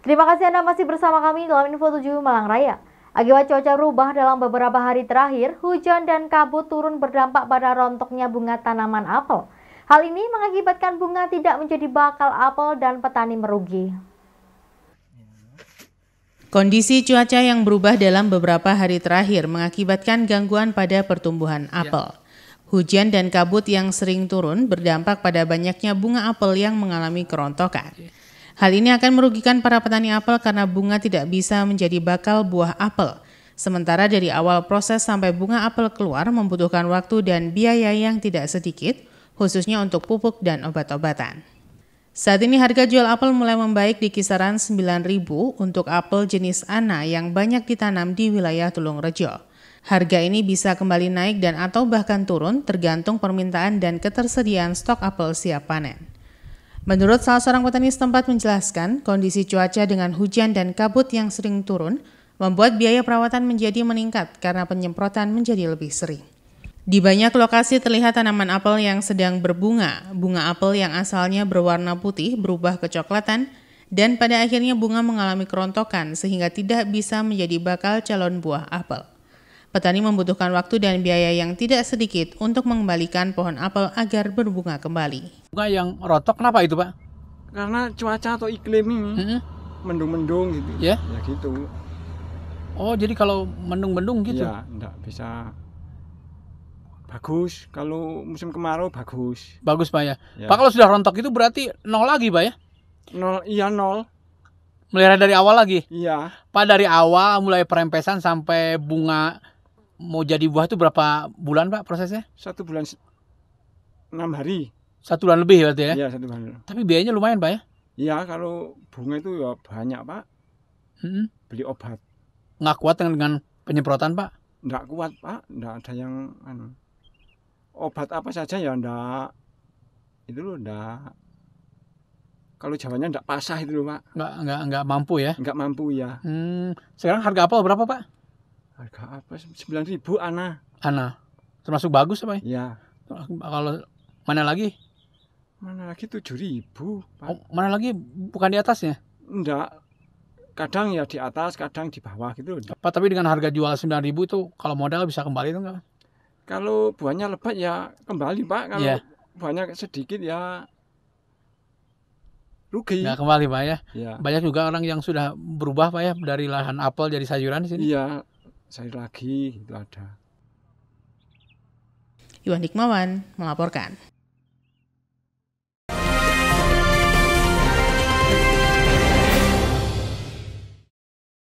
Terima kasih Anda masih bersama kami dalam Info 7 Malang Raya. Akibat cuaca rubah dalam beberapa hari terakhir, hujan dan kabut turun berdampak pada rontoknya bunga tanaman apel. Hal ini mengakibatkan bunga tidak menjadi bakal apel dan petani merugi. Kondisi cuaca yang berubah dalam beberapa hari terakhir mengakibatkan gangguan pada pertumbuhan ya. apel. Hujan dan kabut yang sering turun berdampak pada banyaknya bunga apel yang mengalami kerontokan. Ya. Hal ini akan merugikan para petani apel karena bunga tidak bisa menjadi bakal buah apel. Sementara dari awal proses sampai bunga apel keluar membutuhkan waktu dan biaya yang tidak sedikit, khususnya untuk pupuk dan obat-obatan. Saat ini harga jual apel mulai membaik di kisaran 9.000 untuk apel jenis ana yang banyak ditanam di wilayah Tulungrejo. Harga ini bisa kembali naik dan atau bahkan turun tergantung permintaan dan ketersediaan stok apel siap panen. Menurut salah seorang petani setempat menjelaskan, kondisi cuaca dengan hujan dan kabut yang sering turun membuat biaya perawatan menjadi meningkat karena penyemprotan menjadi lebih sering. Di banyak lokasi terlihat tanaman apel yang sedang berbunga. Bunga apel yang asalnya berwarna putih berubah kecoklatan dan pada akhirnya bunga mengalami kerontokan sehingga tidak bisa menjadi bakal calon buah apel. Petani membutuhkan waktu dan biaya yang tidak sedikit untuk mengembalikan pohon apel agar berbunga kembali. Bunga yang rotok kenapa itu Pak? Karena cuaca atau iklim ini mendung-mendung hmm? gitu. Yeah? Ya gitu. Oh jadi kalau mendung-mendung gitu? Ya, enggak bisa bagus kalau musim kemarau bagus bagus pak ya. ya pak kalau sudah rontok itu berarti nol lagi pak ya nol iya nol melihara dari awal lagi iya pak dari awal mulai perempesan sampai bunga mau jadi buah itu berapa bulan pak prosesnya? Satu bulan enam hari. Satu bulan lebih berarti ya? Iya satu bulan. Tapi biayanya lumayan pak ya? Iya kalau bunga itu ya banyak pak. Hmm. Beli obat. Nggak kuat dengan, dengan penyemprotan pak? Nggak kuat pak, nggak ada yang anu. obat apa saja ya nggak itu loh nggak kalau jawabannya nggak pasah itu loh, Pak. Nggak nggak nggak mampu ya. Nggak mampu ya. Hmm. Sekarang harga apa berapa, Pak? harga apa sembilan ribu ana ana termasuk bagus apa ya iya kalau mana lagi mana lagi tujuh ribu oh, mana lagi bukan di atasnya enggak kadang ya di atas kadang di bawah gitu apa tapi dengan harga jual sembilan ribu itu kalau modal bisa kembali itu enggak kalau buahnya lebat ya kembali pak kalau yeah. buahnya sedikit ya rugi ya kembali pak ya yeah. banyak juga orang yang sudah berubah pak ya dari lahan apel jadi sayuran di sini iya yeah sayur lagi itu ada. Iwan Hikmawan melaporkan.